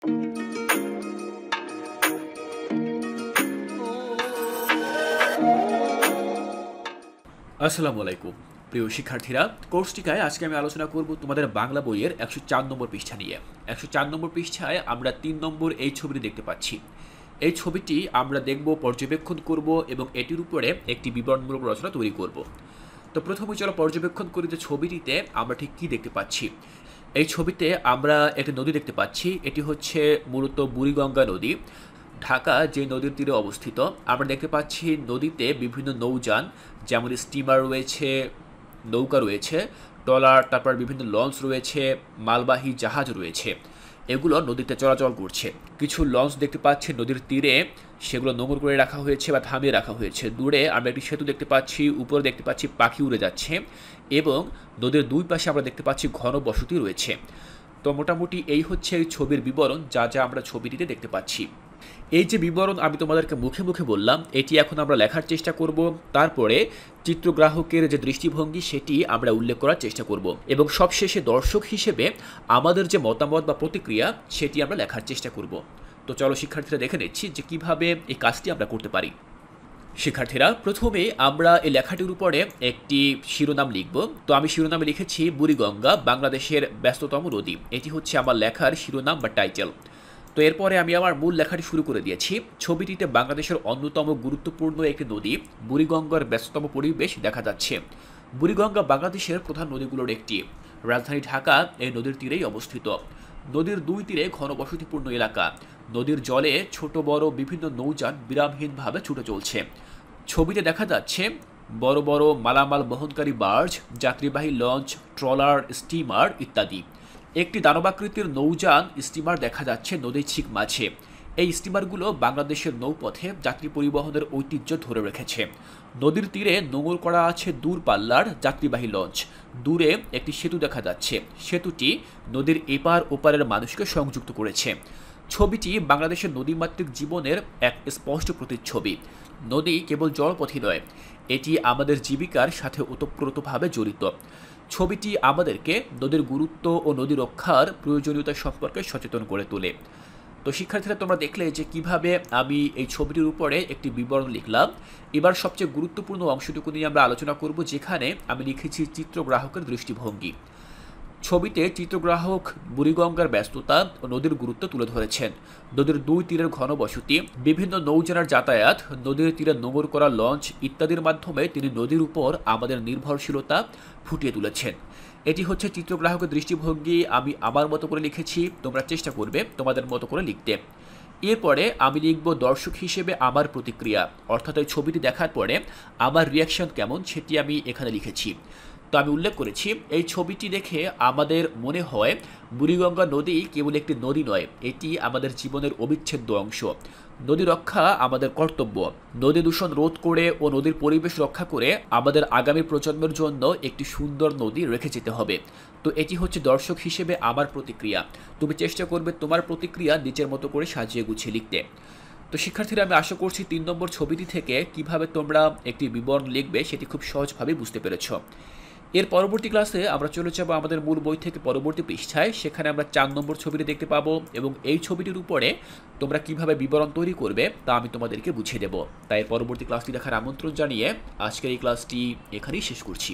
আসসালামু আলাইকুম প্রিয় শিক্ষার্থীরা কোর্সটিকায় আজকে আমি আলোচনা করব তোমাদের বাংলা বইয়ের একশো চার নম্বর পৃষ্ঠা নিয়ে একশো চার নম্বর পৃষ্ঠায় আমরা তিন নম্বর এই ছবিটি দেখতে পাচ্ছি এই ছবিটি আমরা দেখব পর্যবেক্ষণ করব এবং এটির উপরে একটি বিবরণমূলক রচনা তৈরি করব তো প্রথমে চলো পর্যবেক্ষণ করি যে ছবিটিতে আমরা ঠিক কী দেখতে পাচ্ছি এই ছবিতে আমরা একটি নদী দেখতে পাচ্ছি এটি হচ্ছে মূলত বুড়িগঙ্গা নদী ঢাকা যে নদীর তীরে অবস্থিত আমরা দেখতে পাচ্ছি নদীতে বিভিন্ন নৌযান যেমন স্টিমার রয়েছে নৌকা রয়েছে ট্রলার তারপর বিভিন্ন লঞ্চ রয়েছে মালবাহী জাহাজ রয়েছে এগুলো নদীতে চলাচল করছে কিছু লঞ্চ দেখতে পাচ্ছি নদীর তীরে সেগুলো নোংর করে রাখা হয়েছে বা থামিয়ে রাখা হয়েছে দূরে আমরা একটি সেতু দেখতে পাচ্ছি উপরে দেখতে পাচ্ছি পাখি উড়ে যাচ্ছে এবং নদীর দুই পাশে আমরা দেখতে পাচ্ছি ঘন বসতি রয়েছে তো মোটামুটি এই হচ্ছে এই ছবির বিবরণ যা যা আমরা ছবিটিতে দেখতে পাচ্ছি এই যে বিবরণ আমি তোমাদেরকে মুখে মুখে বললাম এটি এখন আমরা লেখার চেষ্টা করব তারপরে চিত্রগ্রাহকের যে দৃষ্টিভঙ্গি সেটি আমরা উল্লেখ করার চেষ্টা করব এবং সবশেষে দর্শক হিসেবে আমাদের যে মতামত বা প্রতিক্রিয়া সেটি আমরা লেখার চেষ্টা করব তো চলো শিক্ষার্থীরা দেখে নিচ্ছি যে কিভাবে এই কাজটি আমরা করতে পারি শিক্ষার্থীরা প্রথমে আমরা এই লেখাটির উপরে একটি শিরোনাম লিখব তো আমি শিরোনামে লিখেছি বুড়িগঙ্গা বাংলাদেশের ব্যস্ততম নদী এটি হচ্ছে আমার লেখার শিরোনাম বা টাইটেল তো এরপরে আমি আমার মূল লেখাটি শুরু করে দিয়েছি ছবিটিতে বাংলাদেশের অন্যতম গুরুত্বপূর্ণ একটি নদী বুড়িগঙ্গার ব্যস্ততম পরিবেশ দেখা যাচ্ছে বুড়িগঙ্গা বাংলাদেশের প্রধান নদীগুলোর একটি রাজধানী ঢাকা এই নদীর তীরেই অবস্থিত নদীর দুই তীরে ঘনবসতিপূর্ণ এলাকা নদীর জলে ছোট বড় বিভিন্ন নৌযান বিরামহীনভাবে ছুটে চলছে ছবিতে দেখা যাচ্ছে বড় বড় মালামাল বহনকারী বার্জ যাত্রীবাহী লঞ্চ ট্রলার স্টিমার ইত্যাদি একটি দানবাকৃতির নৌযান স্টিমার দেখা যাচ্ছে নদীর ছিক মাঝে এই স্টিমারগুলো বাংলাদেশের নৌপথে যাত্রী পরিবহনের ঐতিহ্য ধরে রেখেছে নদীর তীরে নোঙর করা আছে দূরপাল্লার যাত্রীবাহী লঞ্চ দূরে একটি সেতু দেখা যাচ্ছে সেতুটি নদীর এপার ওপারের মানুষকে সংযুক্ত করেছে ছবিটি বাংলাদেশের নদীমাতৃক জীবনের এক স্পষ্ট প্রতিচ্ছবি নদী কেবল জলপথই নয় এটি আমাদের জীবিকার সাথে ওতপ্রোতভাবে জড়িত ছবিটি আমাদেরকে নদীর গুরুত্ব ও নদী রক্ষার প্রয়োজনীয়তা সম্পর্কে সচেতন করে তোলে তো শিক্ষার্থীরা তোমরা দেখলে যে কিভাবে আমি এই ছবিটির উপরে একটি বিবরণ লিখলাম এবার সবচেয়ে গুরুত্বপূর্ণ অংশটুকু নিয়ে আমরা আলোচনা করব যেখানে আমি লিখেছি চিত্রগ্রাহকের দৃষ্টিভঙ্গি ছবিতে চিত্রগ্রাহক বুড়িগঙ্গার ব্যস্ততা ও নদীর গুরুত্ব তুলে ধরেছেন নদীর দুই তীরের ঘনবসতি বিভিন্ন নৌজানার যাতায়াত নদীর তীরে নোঙর করা লঞ্চ ইত্যাদির মাধ্যমে তিনি নদীর উপর আমাদের নির্ভরশীলতা ফুটিয়ে তুলেছেন এটি হচ্ছে চিত্রগ্রাহকের দৃষ্টিভঙ্গি আমি আমার মতো করে লিখেছি তোমরা চেষ্টা করবে তোমাদের মতো করে লিখতে এরপরে আমি লিখব দর্শক হিসেবে আমার প্রতিক্রিয়া অর্থাৎ ওই ছবিটি দেখার পরে আমার রিয়াকশন কেমন সেটি আমি এখানে লিখেছি তো আমি উল্লেখ করেছি এই ছবিটি দেখে আমাদের মনে হয় বুড়িগঙ্গা নদী কেবল একটি নদী নয় এটি আমাদের জীবনের অবিচ্ছেদ্য অংশ নদী রক্ষা আমাদের কর্তব্য নদী দূষণ রোধ করে ও নদীর পরিবেশ রক্ষা করে আমাদের আগামী প্রজন্মের জন্য একটি সুন্দর নদী রেখে যেতে হবে তো এটি হচ্ছে দর্শক হিসেবে আমার প্রতিক্রিয়া তুমি চেষ্টা করবে তোমার প্রতিক্রিয়া নিজের মতো করে সাজিয়ে গুছিয়ে লিখতে তো শিক্ষার্থীরা আমি আশা করছি তিন নম্বর ছবিটি থেকে কিভাবে তোমরা একটি বিবরণ লিখবে সেটি খুব সহজভাবে বুঝতে পেরেছ এর পরবর্তী ক্লাসে আমরা চলে যাবো আমাদের মূল বই থেকে পরবর্তী পৃষ্ঠায় সেখানে আমরা চার নম্বর ছবিটি দেখতে পাবো এবং এই ছবিটির উপরে তোমরা কিভাবে বিবরণ তৈরি করবে তা আমি তোমাদেরকে বুঝিয়ে দেবো তাই পরবর্তী ক্লাসটি দেখার আমন্ত্রণ জানিয়ে আজকের এই ক্লাসটি এখানেই শেষ করছি